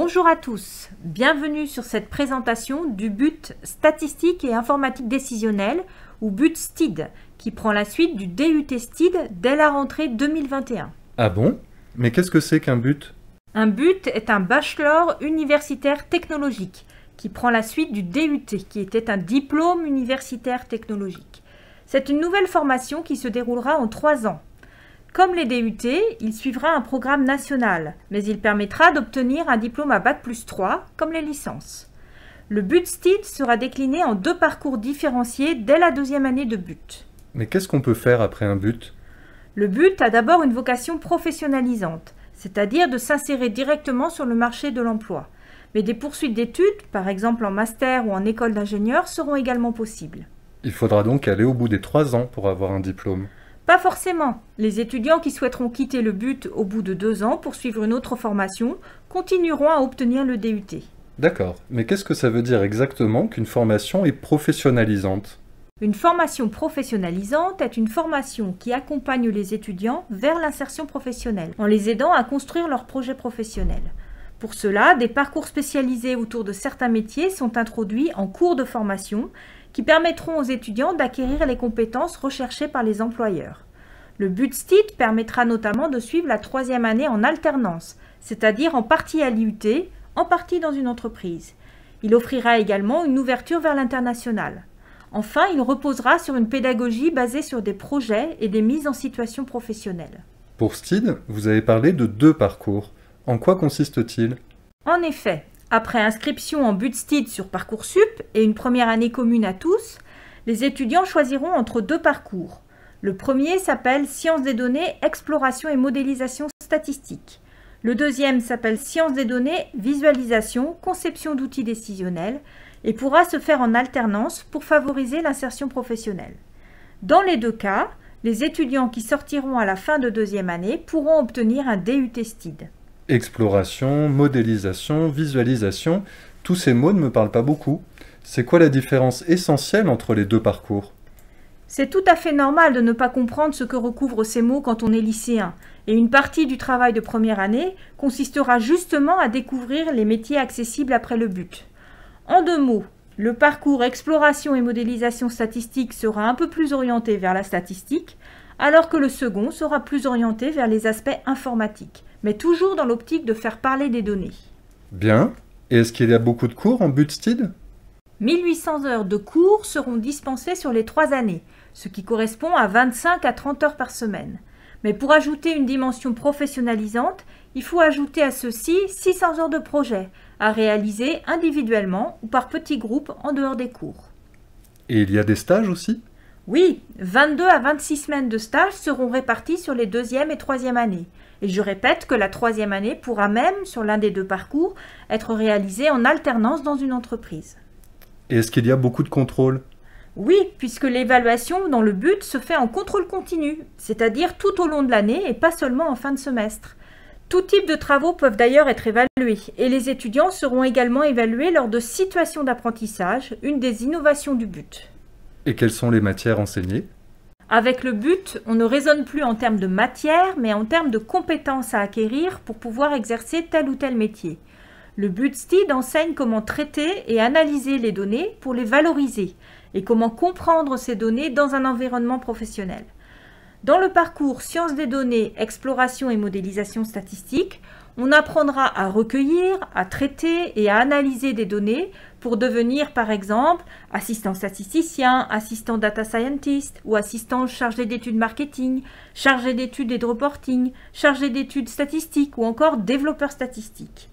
Bonjour à tous, bienvenue sur cette présentation du but statistique et informatique décisionnelle ou but STID qui prend la suite du DUT STID dès la rentrée 2021. Ah bon Mais qu'est-ce que c'est qu'un but Un but est un bachelor universitaire technologique qui prend la suite du DUT qui était un diplôme universitaire technologique. C'est une nouvelle formation qui se déroulera en trois ans comme les DUT, il suivra un programme national, mais il permettra d'obtenir un diplôme à Bac plus 3, comme les licences. Le but style sera décliné en deux parcours différenciés dès la deuxième année de but. Mais qu'est-ce qu'on peut faire après un but Le but a d'abord une vocation professionnalisante, c'est-à-dire de s'insérer directement sur le marché de l'emploi. Mais des poursuites d'études, par exemple en master ou en école d'ingénieur, seront également possibles. Il faudra donc aller au bout des trois ans pour avoir un diplôme. Pas forcément. Les étudiants qui souhaiteront quitter le but au bout de deux ans pour suivre une autre formation continueront à obtenir le DUT. D'accord, mais qu'est-ce que ça veut dire exactement qu'une formation est professionnalisante Une formation professionnalisante est une formation qui accompagne les étudiants vers l'insertion professionnelle, en les aidant à construire leur projet professionnel. Pour cela, des parcours spécialisés autour de certains métiers sont introduits en cours de formation qui permettront aux étudiants d'acquérir les compétences recherchées par les employeurs. Le STID permettra notamment de suivre la troisième année en alternance, c'est-à-dire en partie à l'IUT, en partie dans une entreprise. Il offrira également une ouverture vers l'international. Enfin, il reposera sur une pédagogie basée sur des projets et des mises en situation professionnelle. Pour STID, vous avez parlé de deux parcours. En quoi consiste-t-il En effet, après inscription en but sur Parcoursup et une première année commune à tous, les étudiants choisiront entre deux parcours, le premier s'appelle Science des données, exploration et modélisation statistique. Le deuxième s'appelle Science des données, visualisation, conception d'outils décisionnels et pourra se faire en alternance pour favoriser l'insertion professionnelle. Dans les deux cas, les étudiants qui sortiront à la fin de deuxième année pourront obtenir un DUT STID. Exploration, modélisation, visualisation, tous ces mots ne me parlent pas beaucoup. C'est quoi la différence essentielle entre les deux parcours c'est tout à fait normal de ne pas comprendre ce que recouvrent ces mots quand on est lycéen, et une partie du travail de première année consistera justement à découvrir les métiers accessibles après le but. En deux mots, le parcours exploration et modélisation statistique sera un peu plus orienté vers la statistique, alors que le second sera plus orienté vers les aspects informatiques, mais toujours dans l'optique de faire parler des données. Bien. Et est-ce qu'il y a beaucoup de cours en but STID 1800 heures de cours seront dispensées sur les trois années, ce qui correspond à 25 à 30 heures par semaine. Mais pour ajouter une dimension professionnalisante, il faut ajouter à ceci 600 heures de projet à réaliser individuellement ou par petits groupes en dehors des cours. Et il y a des stages aussi Oui, 22 à 26 semaines de stages seront réparties sur les deuxième et troisième années. Et je répète que la troisième année pourra même, sur l'un des deux parcours, être réalisée en alternance dans une entreprise. Et est-ce qu'il y a beaucoup de contrôles oui, puisque l'évaluation dans le but se fait en contrôle continu, c'est-à-dire tout au long de l'année et pas seulement en fin de semestre. Tout type de travaux peuvent d'ailleurs être évalués et les étudiants seront également évalués lors de situations d'apprentissage, une des innovations du but. Et quelles sont les matières enseignées Avec le but, on ne raisonne plus en termes de matière, mais en termes de compétences à acquérir pour pouvoir exercer tel ou tel métier. Le ButSteed enseigne comment traiter et analyser les données pour les valoriser et comment comprendre ces données dans un environnement professionnel. Dans le parcours Sciences des données, exploration et modélisation statistique, on apprendra à recueillir, à traiter et à analyser des données pour devenir par exemple assistant statisticien, assistant data scientist ou assistant chargé d'études marketing, chargé d'études et de reporting, chargé d'études statistiques ou encore développeur statistique.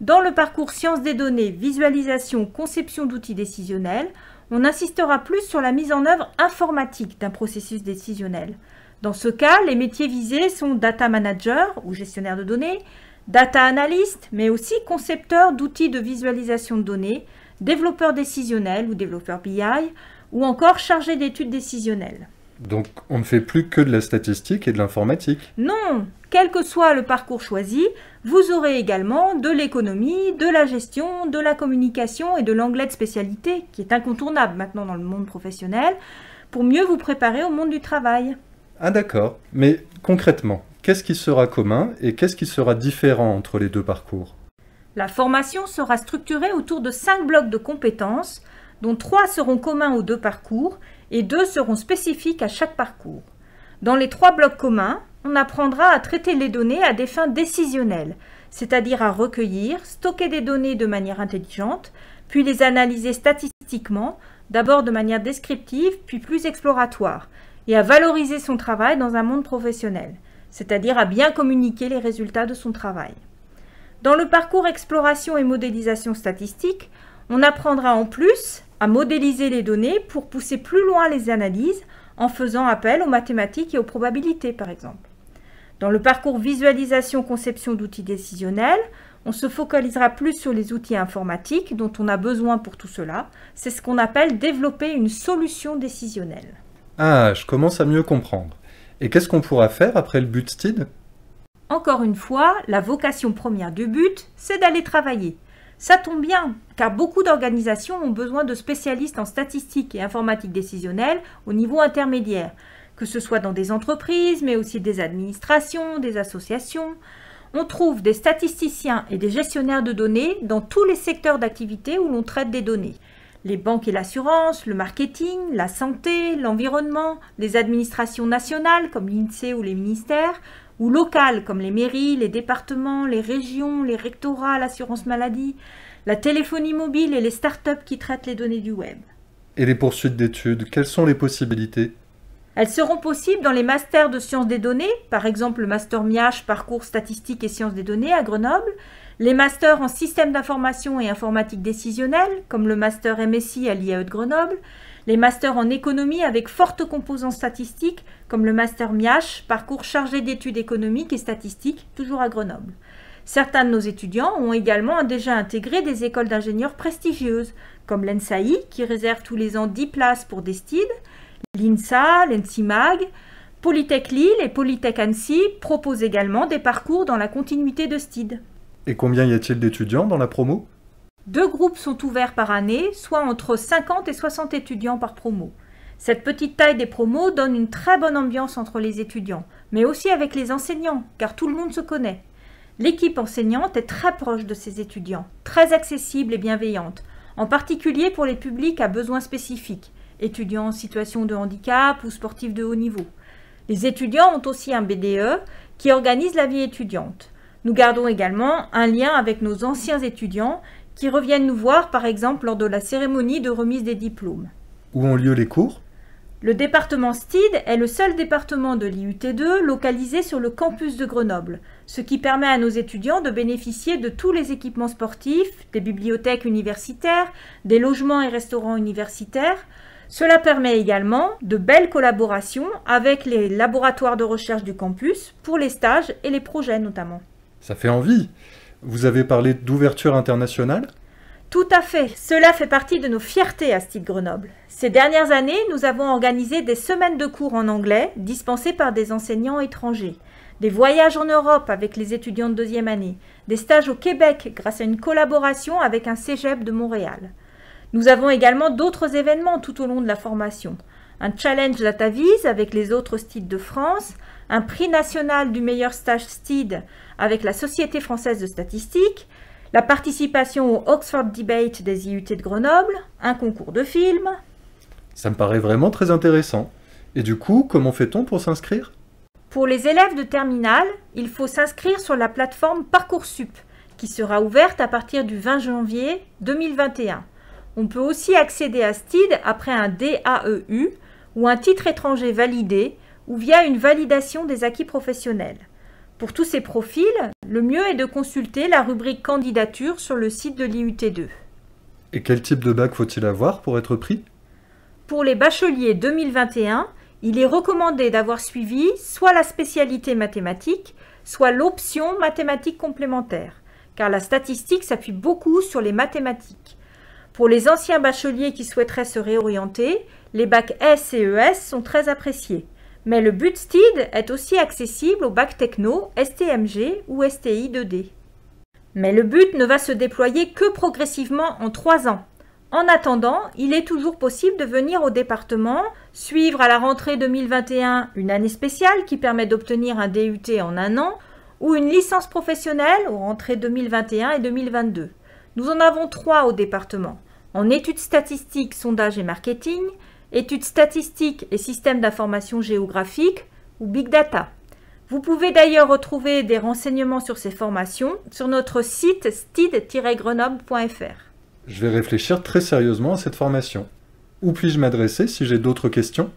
Dans le parcours sciences des données, visualisation, conception d'outils décisionnels, on insistera plus sur la mise en œuvre informatique d'un processus décisionnel. Dans ce cas, les métiers visés sont data manager ou gestionnaire de données, data analyst, mais aussi concepteur d'outils de visualisation de données, développeur décisionnel ou développeur BI, ou encore chargé d'études décisionnelles. Donc on ne fait plus que de la statistique et de l'informatique. Non, quel que soit le parcours choisi, vous aurez également de l'économie, de la gestion, de la communication et de l'anglais de spécialité, qui est incontournable maintenant dans le monde professionnel, pour mieux vous préparer au monde du travail. Ah d'accord, mais concrètement, qu'est-ce qui sera commun et qu'est-ce qui sera différent entre les deux parcours La formation sera structurée autour de cinq blocs de compétences, dont trois seront communs aux deux parcours et deux seront spécifiques à chaque parcours. Dans les trois blocs communs, on apprendra à traiter les données à des fins décisionnelles, c'est-à-dire à recueillir, stocker des données de manière intelligente, puis les analyser statistiquement, d'abord de manière descriptive, puis plus exploratoire, et à valoriser son travail dans un monde professionnel, c'est-à-dire à bien communiquer les résultats de son travail. Dans le parcours exploration et modélisation statistique, on apprendra en plus à modéliser les données pour pousser plus loin les analyses en faisant appel aux mathématiques et aux probabilités, par exemple. Dans le parcours visualisation-conception d'outils décisionnels, on se focalisera plus sur les outils informatiques dont on a besoin pour tout cela. C'est ce qu'on appelle développer une solution décisionnelle. Ah, je commence à mieux comprendre. Et qu'est-ce qu'on pourra faire après le but Encore une fois, la vocation première du but, c'est d'aller travailler. Ça tombe bien, car beaucoup d'organisations ont besoin de spécialistes en statistique et informatique décisionnelle au niveau intermédiaire, que ce soit dans des entreprises, mais aussi des administrations, des associations. On trouve des statisticiens et des gestionnaires de données dans tous les secteurs d'activité où l'on traite des données. Les banques et l'assurance, le marketing, la santé, l'environnement, les administrations nationales comme l'INSEE ou les ministères, ou locales comme les mairies, les départements, les régions, les rectorats, l'assurance maladie, la téléphonie mobile et les start-up qui traitent les données du web. Et les poursuites d'études, quelles sont les possibilités Elles seront possibles dans les masters de sciences des données, par exemple le master MIACH, parcours statistiques et sciences des données à Grenoble, les masters en système d'information et informatique décisionnelle, comme le master MSI à l'IAE de Grenoble, les masters en économie avec forte composante statistique, comme le master MIACH, parcours chargé d'études économiques et statistiques, toujours à Grenoble. Certains de nos étudiants ont également déjà intégré des écoles d'ingénieurs prestigieuses, comme l'ENSAI, qui réserve tous les ans 10 places pour des STID, l'INSA, l'ENSIMAG, Polytech Lille et Polytech Annecy proposent également des parcours dans la continuité de STID. Et combien y a-t-il d'étudiants dans la promo Deux groupes sont ouverts par année, soit entre 50 et 60 étudiants par promo. Cette petite taille des promos donne une très bonne ambiance entre les étudiants, mais aussi avec les enseignants, car tout le monde se connaît. L'équipe enseignante est très proche de ses étudiants, très accessible et bienveillante, en particulier pour les publics à besoins spécifiques, étudiants en situation de handicap ou sportifs de haut niveau. Les étudiants ont aussi un BDE qui organise la vie étudiante. Nous gardons également un lien avec nos anciens étudiants qui reviennent nous voir par exemple lors de la cérémonie de remise des diplômes. Où ont lieu les cours Le département STID est le seul département de l'IUT2 localisé sur le campus de Grenoble, ce qui permet à nos étudiants de bénéficier de tous les équipements sportifs, des bibliothèques universitaires, des logements et restaurants universitaires, cela permet également de belles collaborations avec les laboratoires de recherche du campus pour les stages et les projets notamment. Ça fait envie. Vous avez parlé d'ouverture internationale tout à fait. Cela fait partie de nos fiertés à Stig Grenoble. Ces dernières années, nous avons organisé des semaines de cours en anglais dispensées par des enseignants étrangers, des voyages en Europe avec les étudiants de deuxième année, des stages au Québec grâce à une collaboration avec un cégep de Montréal. Nous avons également d'autres événements tout au long de la formation un challenge DataVis avec les autres STID de France, un prix national du meilleur stage STID avec la Société française de statistique, la participation au Oxford Debate des IUT de Grenoble, un concours de films. Ça me paraît vraiment très intéressant. Et du coup, comment fait-on pour s'inscrire Pour les élèves de terminale, il faut s'inscrire sur la plateforme Parcoursup, qui sera ouverte à partir du 20 janvier 2021. On peut aussi accéder à STID après un DAEU, ou un titre étranger validé ou via une validation des acquis professionnels. Pour tous ces profils, le mieux est de consulter la rubrique candidature sur le site de l'IUT2. Et quel type de bac faut-il avoir pour être pris Pour les bacheliers 2021, il est recommandé d'avoir suivi soit la spécialité mathématique, soit l'option mathématiques complémentaires, car la statistique s'appuie beaucoup sur les mathématiques. Pour les anciens bacheliers qui souhaiteraient se réorienter, les bacs S et ES sont très appréciés. Mais le BUTSTID est aussi accessible aux bacs techno, STMG ou STI 2D. Mais le but ne va se déployer que progressivement en trois ans. En attendant, il est toujours possible de venir au département, suivre à la rentrée 2021 une année spéciale qui permet d'obtenir un DUT en un an ou une licence professionnelle aux rentrées 2021 et 2022. Nous en avons trois au département en études statistiques, sondages et marketing, études statistiques et systèmes d'information géographique ou big data. Vous pouvez d'ailleurs retrouver des renseignements sur ces formations sur notre site stid-grenoble.fr. Je vais réfléchir très sérieusement à cette formation. Où puis-je m'adresser si j'ai d'autres questions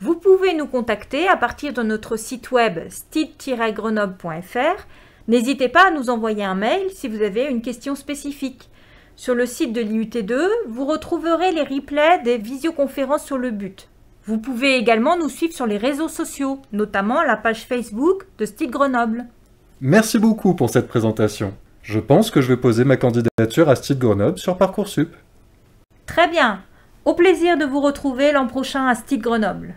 Vous pouvez nous contacter à partir de notre site web stid-grenoble.fr. N'hésitez pas à nous envoyer un mail si vous avez une question spécifique. Sur le site de l'IUT2, vous retrouverez les replays des visioconférences sur le but. Vous pouvez également nous suivre sur les réseaux sociaux, notamment la page Facebook de Stig Grenoble. Merci beaucoup pour cette présentation. Je pense que je vais poser ma candidature à Stig Grenoble sur Parcoursup. Très bien. Au plaisir de vous retrouver l'an prochain à Stig Grenoble.